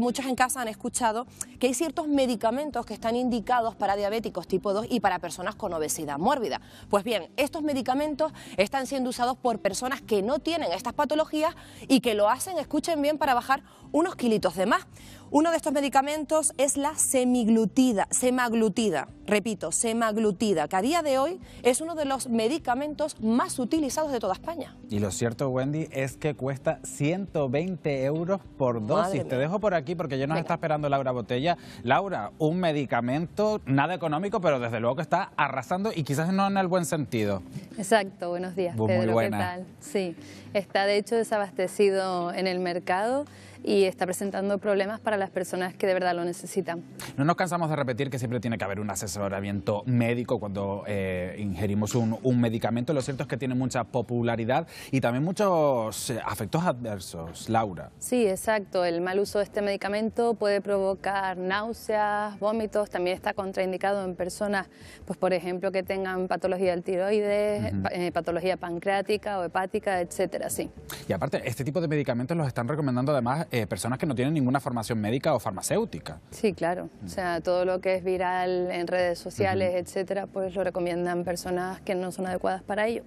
Muchos en casa han escuchado que hay ciertos medicamentos que están indicados para diabéticos tipo 2 y para personas con obesidad mórbida. Pues bien, estos medicamentos están siendo usados por personas que no tienen estas patologías y que lo hacen, escuchen bien, para bajar unos kilitos de más. Uno de estos medicamentos es la semiglutida, semaglutida, repito, semaglutida, que a día de hoy es uno de los medicamentos más utilizados de toda España. Y lo cierto, Wendy, es que cuesta 120 euros por dosis. Te dejo por aquí porque yo nos está esperando Laura Botella. Laura, un medicamento nada económico, pero desde luego que está arrasando y quizás no en el buen sentido. Exacto, buenos días. Pues muy buena. Sí, está de hecho desabastecido en el mercado y está presentando problemas para las personas que de verdad lo necesitan. No nos cansamos de repetir que siempre tiene que haber un asesoramiento médico cuando eh, ingerimos un, medicamento. Lo cierto es que tiene mucha popularidad y también muchos efectos eh, adversos, Laura. Sí, exacto. El mal uso de este medicamento puede provocar náuseas, vómitos. También está contraindicado en personas, pues por ejemplo, que tengan patología del tiroides, eh, patología pancreática o hepática, etcétera, sí. Y aparte, este tipo de medicamentos los están recomendando además eh, personas que no tienen ninguna formación médica o farmacéutica. Sí, claro. O sea, mm. todo lo que es viral en redes sociales, etcétera, pues lo recomiendan personas que no son adecuadas para ello.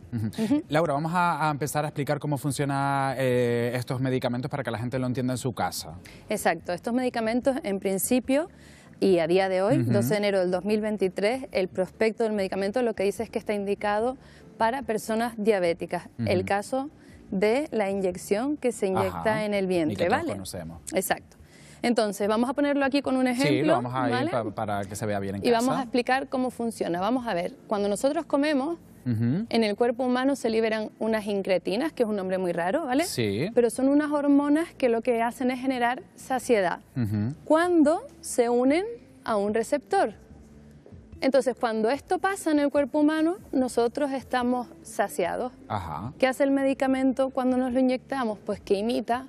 Laura, vamos a, empezar a explicar cómo funcionan eh, estos medicamentos para que la gente lo entienda en su casa. Exacto. Estos medicamentos, en principio, y a día de hoy, 12 de enero del 2023, el prospecto del medicamento lo que dice es que está indicado para personas diabéticas. El caso de la inyección que se inyecta en el vientre, ¿vale? Conocemos. Exacto. Entonces, vamos a ponerlo aquí con un ejemplo. Sí, lo vamos a ir para, que se vea bien en Y vamos a explicar cómo funciona. Vamos a ver, cuando nosotros comemos, en el cuerpo humano se liberan unas incretinas, que es un nombre muy raro, ¿vale? Sí. Pero son unas hormonas que lo que hacen es generar saciedad. Cuando se unen a un receptor. Entonces, cuando esto pasa en el cuerpo humano, nosotros estamos saciados. Ajá. ¿Qué hace el medicamento cuando nos lo inyectamos? Pues que imita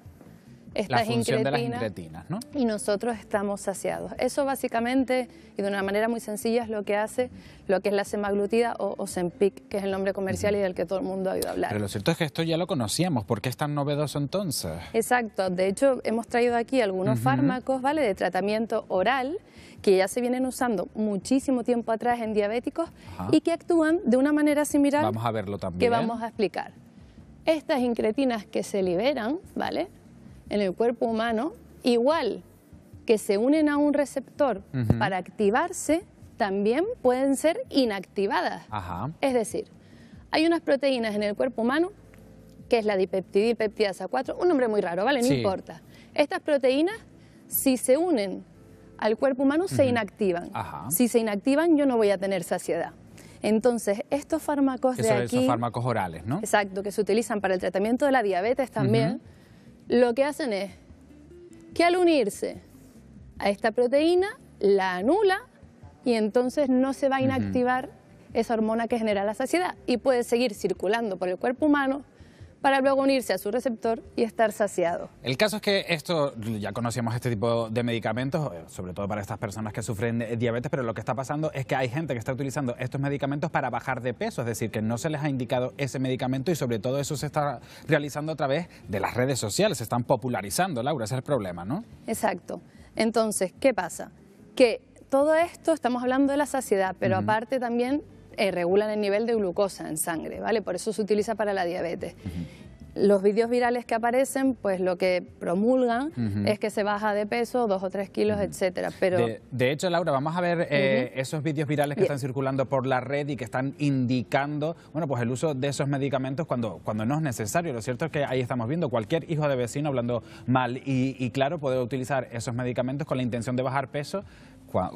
estas las incretinas, ¿no? Y nosotros estamos saciados. Eso básicamente, y de una manera muy sencilla, es lo que hace lo que es la semaglutida o, o Sempic, que es el nombre comercial y del que todo el mundo ha oído hablar. Pero lo cierto es que esto ya lo conocíamos, ¿por qué es tan novedoso entonces? Exacto, de hecho hemos traído aquí algunos fármacos, ¿vale?, de tratamiento oral, que ya se vienen usando muchísimo tiempo atrás en diabéticos y que actúan de una manera similar. Vamos a verlo también. Que vamos a explicar. Estas incretinas que se liberan, ¿vale?, en el cuerpo humano, igual que se unen a un receptor para activarse, también pueden ser inactivadas. Es decir, hay unas proteínas en el cuerpo humano, que es la dipeptidilpeptidasa 4, un nombre muy raro, ¿vale? No importa. Estas proteínas, si se unen al cuerpo humano, se inactivan. Si se inactivan, yo no voy a tener saciedad. Entonces, estos fármacos de aquí... fármacos orales, ¿no? Exacto, que se utilizan para el tratamiento de la diabetes también lo que hacen es que al unirse a esta proteína, la anula y entonces no se va a inactivar esa hormona que genera la saciedad y puede seguir circulando por el cuerpo humano para luego unirse a su receptor y estar saciado. El caso es que esto, ya conocíamos este tipo de medicamentos, eh, sobre todo para estas personas que sufren diabetes, pero lo que está pasando es que hay gente que está utilizando estos medicamentos para bajar de peso, es decir, que no se les ha indicado ese medicamento y sobre todo eso se está realizando a través de las redes sociales, se están popularizando, Laura, ese es el problema, ¿no? Exacto. Entonces, ¿qué pasa? Que todo esto, estamos hablando de la saciedad, pero aparte también eh, regulan el nivel de glucosa en sangre, ¿vale? Por eso se utiliza para la diabetes. Los vídeos virales que aparecen, pues lo que promulgan es que se baja de peso, dos o tres kilos, etcétera. Pero de, hecho, Laura, vamos a ver eh, esos vídeos virales que están circulando por la red y que están indicando, bueno, pues el uso de esos medicamentos cuando, cuando no es necesario. Lo cierto es que ahí estamos viendo cualquier hijo de vecino hablando mal y, y claro, poder utilizar esos medicamentos con la intención de bajar peso,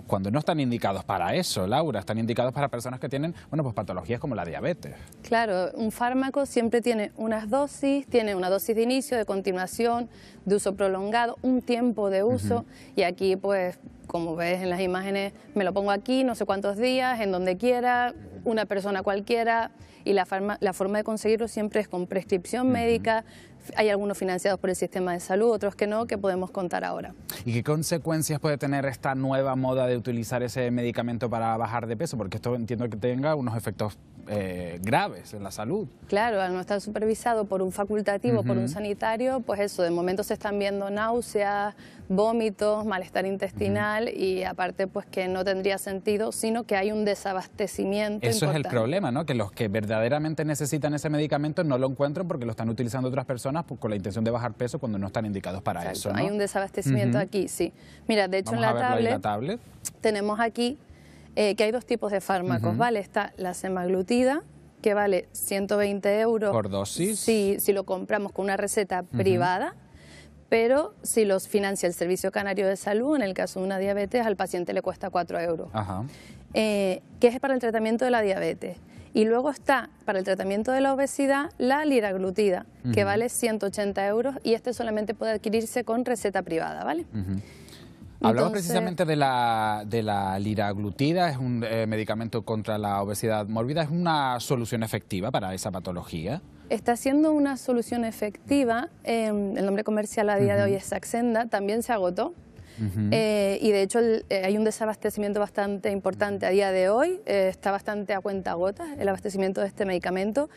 cuando no están indicados para eso, Laura, están indicados para personas que tienen, bueno, pues patologías como la diabetes. Claro, un fármaco siempre tiene unas dosis tiene una dosis de inicio, de continuación, de uso prolongado, un tiempo de uso y aquí pues como ves en las imágenes, me lo pongo aquí, no sé cuántos días, en donde quiera, una persona cualquiera, y la, la forma de conseguirlo siempre es con prescripción médica. Hay algunos financiados por el sistema de salud, otros que no, que podemos contar ahora. ¿Y qué consecuencias puede tener esta nueva moda de utilizar ese medicamento para bajar de peso? Porque esto entiendo que tenga unos efectos eh, graves en la salud. Claro, al no estar supervisado por un facultativo, por un sanitario, pues eso, de momento se están viendo náuseas, vómitos, malestar intestinal y aparte pues que no tendría sentido, sino que hay un desabastecimiento. Eso es el problema, ¿no? Que los que verdaderamente necesitan ese medicamento no lo encuentran porque lo están utilizando otras personas pues, con la intención de bajar peso cuando no están indicados para eso. Hay un desabastecimiento aquí, sí. Mira, de hecho en la tablet, tenemos aquí eh, que hay dos tipos de fármacos, ¿vale? Está la semaglutida, que vale 120 euros. Por dosis. Si, si lo compramos con una receta privada pero si los financia el Servicio Canario de Salud, en el caso de una diabetes, al paciente le cuesta 4 euros, Ajá. Eh, que es para el tratamiento de la diabetes. Y luego está, para el tratamiento de la obesidad, la liraglutida, que vale 180 euros y este solamente puede adquirirse con receta privada, ¿vale? Hablamos precisamente de la, de la liraglutida, es un eh, medicamento contra la obesidad mórbida, ¿es una solución efectiva para esa patología? Está siendo una solución efectiva, em, el nombre comercial a día de hoy es Saxenda, también se agotó. Eh, y de hecho eh, hay un desabastecimiento bastante importante a día de hoy, está bastante a cuenta gotas el abastecimiento de este medicamento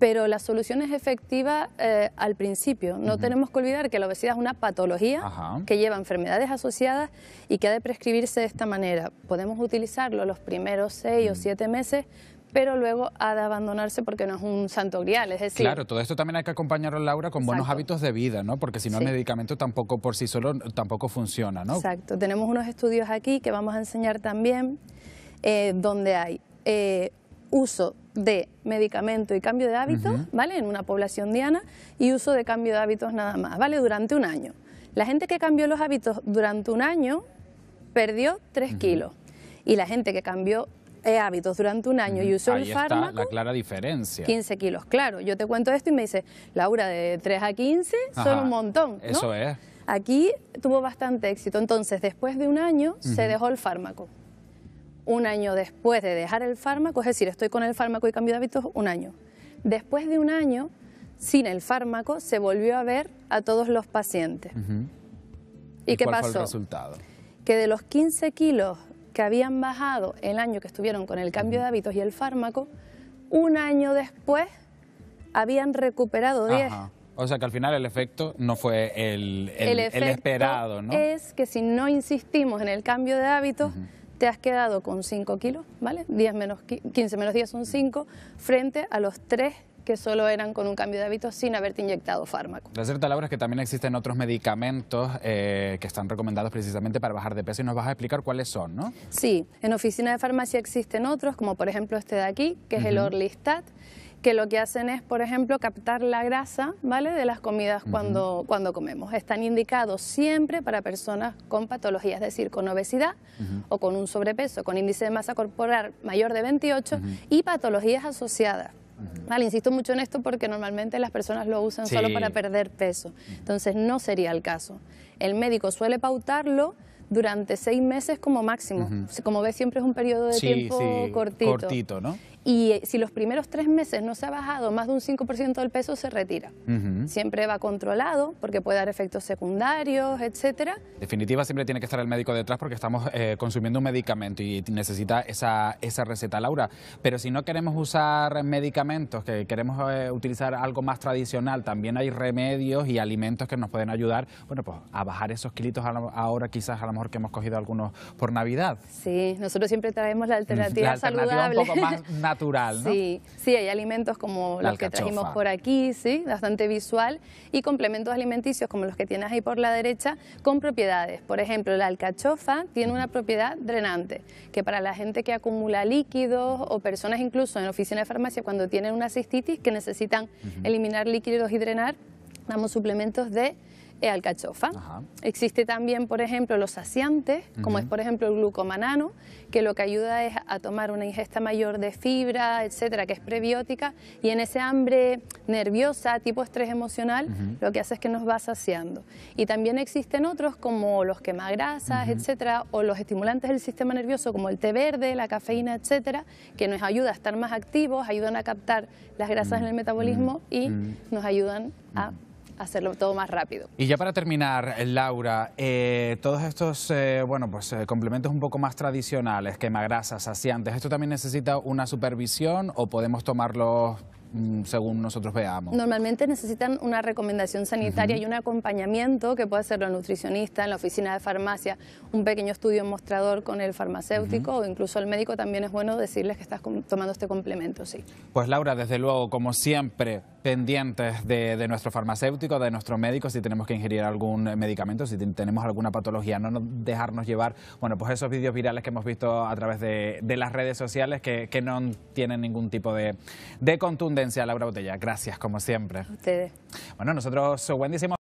pero la solución es efectiva eh, al principio. No tenemos que olvidar que la obesidad es una patología que lleva enfermedades asociadas y que ha de prescribirse de esta manera. Podemos utilizarlo los primeros seis o siete meses pero luego ha de abandonarse porque no es un santo grial, es decir... Claro, todo esto también hay que acompañarlo, Laura, con buenos hábitos de vida, ¿no? Porque si no el medicamento tampoco por sí solo tampoco funciona, ¿no? Exacto, tenemos unos estudios aquí que vamos a enseñar también, eh, donde hay eh, uso de medicamento y cambio de hábitos, ¿vale? En una población diana y uso de cambio de hábitos nada más, ¿vale? Durante un año. La gente que cambió los hábitos durante un año perdió 3 kilos y la gente que cambió eh, hábitos durante un año y usó el fármaco... Está la clara diferencia. 15 kilos, claro. Yo te cuento esto y me dice, Laura, de 3 a 15 son un montón, ¿no? Eso es. Aquí tuvo bastante éxito. Entonces, después de un año, se dejó el fármaco un año después de dejar el fármaco, es decir, estoy con el fármaco y cambio de hábitos un año. Después de un año, sin el fármaco, se volvió a ver a todos los pacientes. ¿Y, qué pasó? Fue el resultado? Que de los 15 kilos que habían bajado el año que estuvieron con el cambio de hábitos y el fármaco, un año después habían recuperado 10. O sea que al final el efecto no fue el, esperado, ¿no? Es que si no insistimos en el cambio de hábitos, te has quedado con 5 kilos, ¿vale? 10 menos 15 menos 10 son 5, frente a los 3 que solo eran con un cambio de hábito sin haberte inyectado fármaco. La cierta, Laura, es que también existen otros medicamentos eh, que están recomendados precisamente para bajar de peso y nos vas a explicar cuáles son, ¿no? Sí, en oficina de farmacia existen otros, como por ejemplo este de aquí, que es el Orlistat que lo que hacen es, por ejemplo, captar la grasa ¿vale? de las comidas cuando, cuando comemos. Están indicados siempre para personas con patologías, es decir, con obesidad o con un sobrepeso, con índice de masa corporal mayor de 28 y patologías asociadas. Vale, insisto mucho en esto porque normalmente las personas lo usan solo para perder peso. Entonces no sería el caso. El médico suele pautarlo, durante seis meses como máximo. Como ves, siempre es un periodo de tiempo cortito. Cortito, ¿no? Y eh, si los primeros tres meses no se ha bajado más de un 5% del peso, se retira. Siempre va controlado porque puede dar efectos secundarios, etcétera. Definitiva, siempre tiene que estar el médico detrás porque estamos eh, consumiendo un medicamento y necesita esa, esa receta, Laura. Pero si no queremos usar medicamentos, que queremos eh, utilizar algo más tradicional, también hay remedios y alimentos que nos pueden ayudar, bueno, pues a bajar esos kilitos ahora quizás a lo mejor que hemos cogido algunos por Navidad. Sí, nosotros siempre traemos la alternativa, saludable natural, ¿no? Sí, sí, hay alimentos como los que trajimos por aquí, sí, bastante visual, y complementos alimenticios como los que tienes ahí por la derecha, con propiedades. Por ejemplo, la alcachofa tiene una propiedad drenante, que para la gente que acumula líquidos o personas incluso en oficinas de farmacia cuando tienen una cistitis que necesitan eliminar líquidos y drenar, damos suplementos de alcachofa. Existe también, por ejemplo, los saciantes, como es por ejemplo el glucomanano, que lo que ayuda es a tomar una ingesta mayor de fibra, etcétera, que es prebiótica, y en ese hambre nerviosa, tipo estrés emocional, lo que hace es que nos va saciando. Y también existen otros como los quemagrasas, etcétera, o los estimulantes del sistema nervioso como el té verde, la cafeína, etcétera, que nos ayuda a estar más activos, ayudan a captar las grasas en el metabolismo y nos ayudan a hacerlo todo más rápido. Y ya para terminar, Laura, eh, todos estos eh, bueno, pues, eh, complementos un poco más tradicionales, quemagrasas, saciantes, ¿esto también necesita una supervisión o podemos tomarlo mm, según nosotros veamos. Normalmente necesitan una recomendación sanitaria y un acompañamiento que puede ser el nutricionista, en la oficina de farmacia, un pequeño estudio mostrador con el farmacéutico o incluso el médico también es bueno decirles que estás tomando este complemento, sí. Pues Laura, desde luego, como siempre, pendientes de, de, nuestro farmacéutico, de nuestro médico, si tenemos que ingerir algún medicamento, si tenemos alguna patología, no dejarnos llevar, bueno, pues esos vídeos virales que hemos visto a través de, las redes sociales que, no tienen ningún tipo de, de contundencia. Laura Botella, gracias como siempre. Ustedes. Bueno, nosotros, Wendy,